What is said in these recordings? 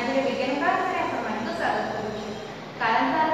આજે વિજ્ઞાન પ્રાપ્ત કરવા માટે તો સ્વાગત કરું છું કારણ કે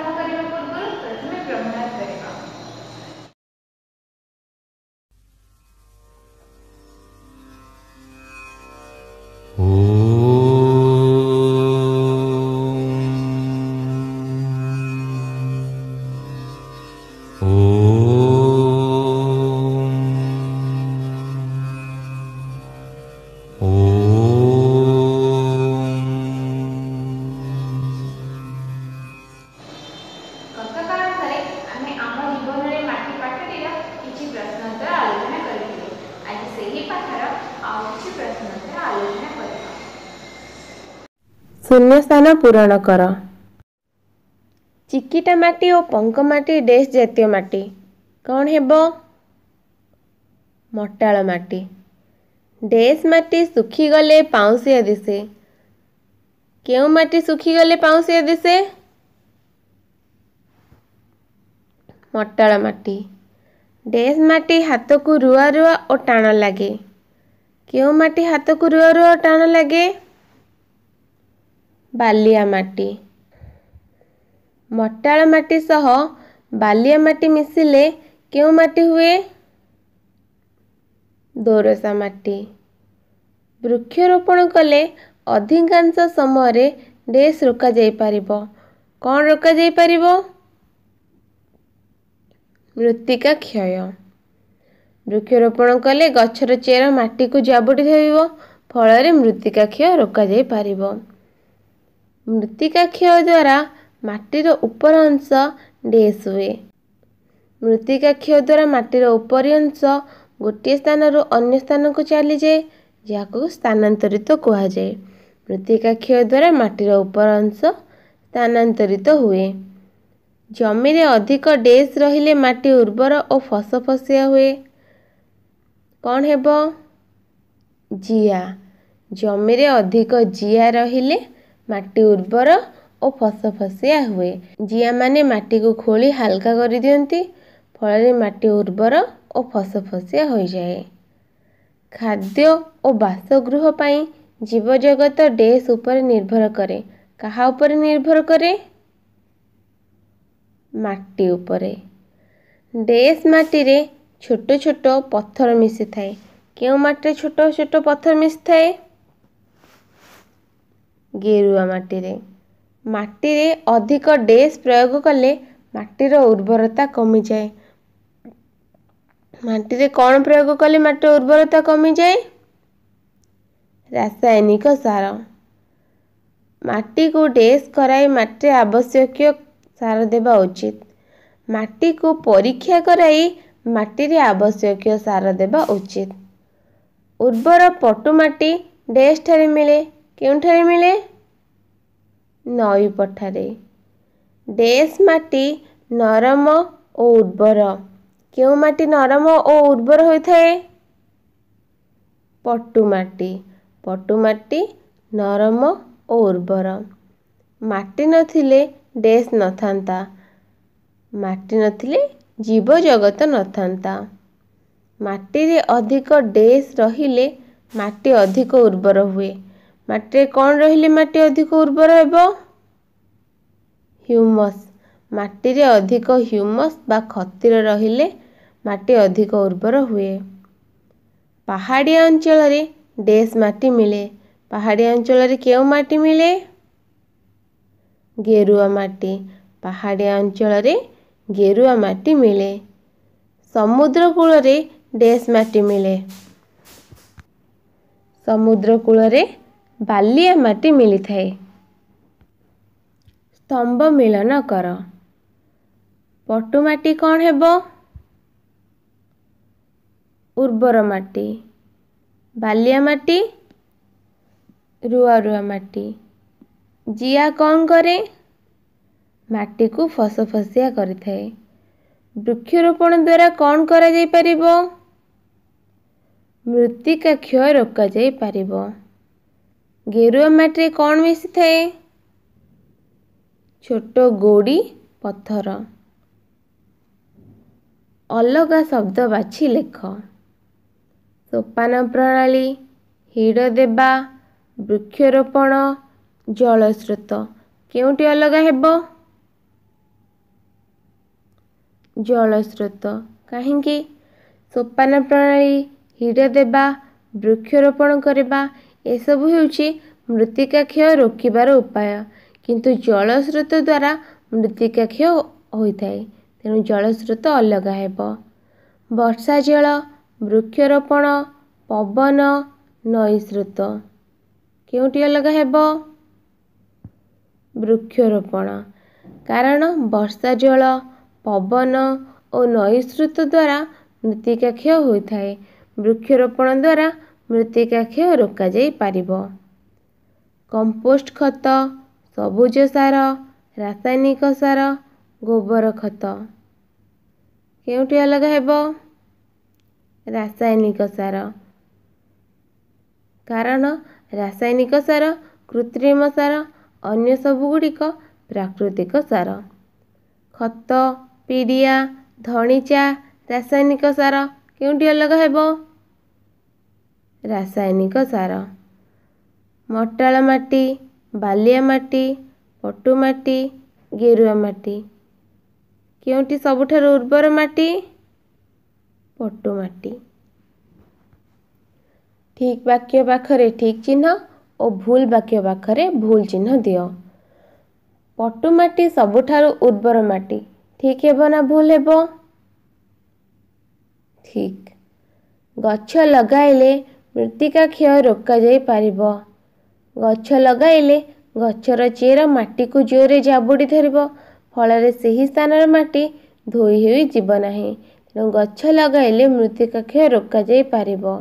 ଶୂନ୍ୟ ସ୍ଥାନ ପୂରଣ କର ଚିକିଟା ମାଟି ଓ ପଙ୍କ ମାଟି ଡେସ୍ ଜାତୀୟ ମାଟି କ'ଣ ହେବ ମଟାଳ ମାଟି ଡେସ୍ ମାଟି ଶୁଖିଗଲେ ପାଉଁଶିଆ ଦିଶେ କେଉଁ ମାଟି ଶୁଖିଗଲେ ପାଉଁଶିଆ ଦିଶେ ମଟାଳ ମାଟି ଡେସ୍ ମାଟି ହାତକୁ ରୁଆ ରୁଆ ଓ ଟାଣ ଲାଗେ କେଉଁ ମାଟି ହାତକୁ ରୁଆ ରୁଆ ଓ ଟାଣ ଲାଗେ ବାଲିଆ ମାଟି ମଟାଳ ମାଟି ସହ ବାଲିଆ ମାଟି ମିଶିଲେ କେଉଁ ମାଟି ହୁଏ ଦୋରସା ମାଟି ବୃକ୍ଷରୋପଣ କଲେ ଅଧିକାଂଶ ସମୟରେ ଡେସ୍ ରୋକାଯାଇପାରିବ କ'ଣ ରୋକାଯାଇପାରିବ ମୃତ୍ତିକା କ୍ଷୟ ବୃକ୍ଷରୋପଣ କଲେ ଗଛର ଚେର ମାଟିକୁ ଜାବୁଡ଼ି ଧୋଇବ ଫଳରେ ମୃତ୍ତିକା କ୍ଷୟ ରୋକାଯାଇପାରିବ ମୃତ୍ତିକା କ୍ଷୟ ଦ୍ୱାରା ମାଟିର ଉପର ଅଂଶ ଡେସ୍ ହୁଏ ମୃତ୍ତିକା କ୍ଷୟ ଦ୍ୱାରା ମାଟିର ଉପରି ଅଂଶ ଗୋଟିଏ ସ୍ଥାନରୁ ଅନ୍ୟ ସ୍ଥାନକୁ ଚାଲିଯାଏ ଯାହାକୁ ସ୍ଥାନାନ୍ତରିତ କୁହାଯାଏ ମୃତ୍ତିକା କ୍ଷୟ ଦ୍ୱାରା ମାଟିର ଉପର ଅଂଶ ସ୍ଥାନାନ୍ତରିତ ହୁଏ ଜମିରେ ଅଧିକ ଡେସ୍ ରହିଲେ ମାଟି ଉର୍ବର ଓ ଫସଫସିଆ ହୁଏ କ'ଣ ହେବ ଜିଆ ଜମିରେ ଅଧିକ ଜିଆ ରହିଲେ ମାଟି ଉର୍ବର ଓ ଫସଫସିଆ ହୁଏ ଜିଆମାନେ ମାଟିକୁ ଖୋଳି ହାଲକା କରିଦିଅନ୍ତି ଫଳରେ ମାଟି ଉର୍ବର ଓ ଫସଫସିଆ ହୋଇଯାଏ ଖାଦ୍ୟ ଓ ବାସଗୃହ ପାଇଁ ଜୀବଜଗତ ଡେସ୍ ଉପରେ ନିର୍ଭର କରେ କାହା ଉପରେ ନିର୍ଭର କରେ ମାଟି ଉପରେ ଡେସ୍ ମାଟିରେ ଛୋଟ ଛୋଟ ପଥର ମିଶିଥାଏ କେଉଁ ମାଟିରେ ଛୋଟ ଛୋଟ ପଥର ମିଶିଥାଏ ଗେରୁଆ ମାଟିରେ ମାଟିରେ ଅଧିକ ଡେସ୍ ପ୍ରୟୋଗ କଲେ ମାଟିର ଉର୍ବରତା କମିଯାଏ ମାଟିରେ କ'ଣ ପ୍ରୟୋଗ କଲେ ମାଟିର ଉର୍ବରତା କମିଯାଏ ରାସାୟନିକ ସାର ମାଟିକୁ ଡେସ୍ କରାଇ ମାଟିରେ ଆବଶ୍ୟକୀୟ ସାର ଦେବା ଉଚିତ ମାଟିକୁ ପରୀକ୍ଷା କରାଇ ମାଟିରେ ଆବଶ୍ୟକୀୟ ସାର ଦେବା ଉଚିତ ଉର୍ବର ପଟୁ ମାଟି ଠାରେ ମିଳେ କେଉଁଠାରେ ମିଳେ ନଈ ପଠାରେ ଡେସ୍ ମାଟି ନରମ ଓ ଉର୍ବର କେଉଁ ମାଟି ନରମ ଓ ଉର୍ବର ହୋଇଥାଏ ପଟୁ ମାଟି ପଟୁ ମାଟି ନରମ ଓ ଉର୍ବର ମାଟି ନଥିଲେ ଡେସ୍ ନଥାନ୍ତା ମାଟି ନଥିଲେ ଜୀବଜଗତ ନଥାନ୍ତା ମାଟିରେ ଅଧିକ ଡେସ୍ ରହିଲେ ମାଟି ଅଧିକ ଉର୍ବର ହୁଏ ମାଟିରେ କ'ଣ ରହିଲେ ମାଟି ଅଧିକ ଉର୍ବର ହେବ ହ୍ୟୁମସ୍ ମାଟିରେ ଅଧିକ ହ୍ୟୁମସ୍ ବା ଖତିର ରହିଲେ ମାଟି ଅଧିକ ଉର୍ବର ହୁଏ ପାହାଡ଼ିଆ ଅଞ୍ଚଳରେ ଡେସ୍ ମାଟି ମିଳେ ପାହାଡ଼ିଆ ଅଞ୍ଚଳରେ କେଉଁ ମାଟି ମିଳେ ଗେରୁଆ ମାଟି ପାହାଡ଼ିଆ ଅଞ୍ଚଳରେ ଗେରୁଆ ମାଟି ମିଳେ ସମୁଦ୍ରକୂଳରେ ଡେସ୍ ମାଟି ମିଳେ ସମୁଦ୍ରକୂଳରେ ବାଲିଆ ମାଟି ମିଳିଥାଏ ସ୍ତମ୍ଭ ମିଳନ କର ପଟୁ ମାଟି କ'ଣ ହେବ ଉର୍ବର ମାଟି ବାଲିଆ ମାଟି ରୁଆ ରୁଆ ମାଟି ଜିଆ କ'ଣ କରେ ମାଟିକୁ ଫସଫସିଆ କରିଥାଏ ବୃକ୍ଷରୋପଣ ଦ୍ୱାରା କ'ଣ କରାଯାଇପାରିବ ମୃତ୍ତିକା କ୍ଷୟ ରୋକାଯାଇପାରିବ ଗେରୁଆ ମାଟିରେ କ'ଣ ମିଶିଥାଏ ଛୋଟ ଗୋଡ଼ି ପଥର ଅଲଗା ଶବ୍ଦ ବାଛି ଲେଖ ସୋପାନ ପ୍ରଣାଳୀ ହିଡ଼ ଦେବା ବୃକ୍ଷରୋପଣ ଜଳସ୍ରୋତ କେଉଁଠି ଅଲଗା ହେବ ଜଳସ୍ରୋତ କାହିଁକି ସୋପାନ ପ୍ରଣାଳୀ ହିଡ଼ ଦେବା ବୃକ୍ଷରୋପଣ କରିବା ଏସବୁ ହେଉଛି ମୃତ୍ତିକା କ୍ଷୟ ରୋକିବାର ଉପାୟ କିନ୍ତୁ ଜଳସ୍ରୋତ ଦ୍ୱାରା ମୃତ୍ତିକା କ୍ଷୟ ହୋଇଥାଏ ତେଣୁ ଜଳସ୍ରୋତ ଅଲଗା ହେବ ବର୍ଷା ଜଳ ବୃକ୍ଷରୋପଣ ପବନ ନଈସ୍ରୋତ କେଉଁଠି ଅଲଗା ହେବ ବୃକ୍ଷରୋପଣ କାରଣ ବର୍ଷା ଜଳ ପବନ ଓ ନଈସ୍ରୋତ ଦ୍ୱାରା ମୃତ୍ତିକା କ୍ଷୟ ହୋଇଥାଏ ବୃକ୍ଷରୋପଣ ଦ୍ୱାରା ମୃତ୍ତିକା କ୍ଷୟ ରୋକାଯାଇପାରିବ କମ୍ପୋଷ୍ଟ ଖତ ସବୁଜ ସାର ରାସାୟନିକ ସାର ଗୋବର ଖତ କେଉଁଠି ଅଲଗା ହେବ ରାସାୟନିକ ସାର କାରଣ ରାସାୟନିକ ସାର କୃତ୍ରିମ ସାର ଅନ୍ୟ ସବୁ ଗୁଡ଼ିକ ପ୍ରାକୃତିକ ସାର ଖତ ପିଡ଼ିଆ ଧଣିଚା ରାସାୟନିକ ସାର କେଉଁଠି ଅଲଗା ହେବ ରାସାୟନିକ ସାର ମଟାଳ ମାଟି ବାଲିଆ ମାଟି ପଟୁ ମାଟି ଗେରୁଆ ମାଟି କେଉଁଠି ସବୁଠାରୁ ଉର୍ବର ମାଟି ପଟୁ ମାଟି ଠିକ୍ ବାକ୍ୟ ପାଖରେ ଠିକ୍ ଚିହ୍ନ ଓ ଭୁଲ ବାକ୍ୟ ପାଖରେ ଭୁଲ ଚିହ୍ନ ଦିଅ ପଟୁ ମାଟି ସବୁଠାରୁ ଉର୍ବର ମାଟି ଠିକ୍ ହେବ ନା ଭୁଲ ହେବ ଠିକ୍ ଗଛ ଲଗାଇଲେ ମୃତ୍ତିକା କ୍ଷୟ ରୋକାଯାଇପାରିବ ଗଛ ଲଗାଇଲେ ଗଛର ଚେର ମାଟିକୁ ଜୋରରେ ଜାବୁଡ଼ି ଧରିବ ଫଳରେ ସେହି ସ୍ଥାନର ମାଟି ଧୋଇ ହୋଇଯିବ ନାହିଁ ତେଣୁ ଗଛ ଲଗାଇଲେ ମୃତ୍ତିକା କ୍ଷୟ ରୋକାଯାଇପାରିବ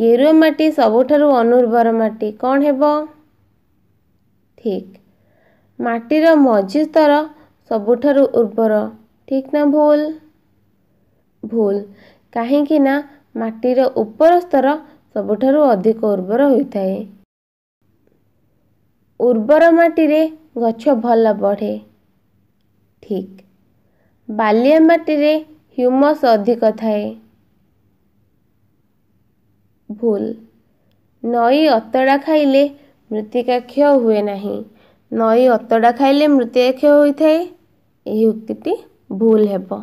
ଗେରୁଆ ମାଟି ସବୁଠାରୁ ଅନୁର୍ବର ମାଟି କ'ଣ ହେବ ଠିକ୍ ମାଟିର ମଝି ସବୁଠାରୁ ଉର୍ବର ଠିକ୍ ନା ଭୁଲ ଭୁଲ କାହିଁକିନା ମାଟିର ଉପର ସ୍ତର ସବୁଠାରୁ ଅଧିକ ଉର୍ବର ହୋଇଥାଏ ଉର୍ବର ମାଟିରେ ଗଛ ଭଲ ବଢ଼େ ଠିକ୍ ବାଲିଆ ମାଟିରେ ହ୍ୟୁମସ୍ ଅଧିକ ଥାଏ ଭୁଲ ନଈ ଅତଡ଼ା ଖାଇଲେ ମୃତ୍ତିକା କ୍ଷୟ ହୁଏ ନାହିଁ ନଈ ଅତଡ଼ା ଖାଇଲେ ମୃତ୍ତିକା କ୍ଷୟ ହୋଇଥାଏ ଏହି ଉକ୍ତିଟି ଭୁଲ ହେବ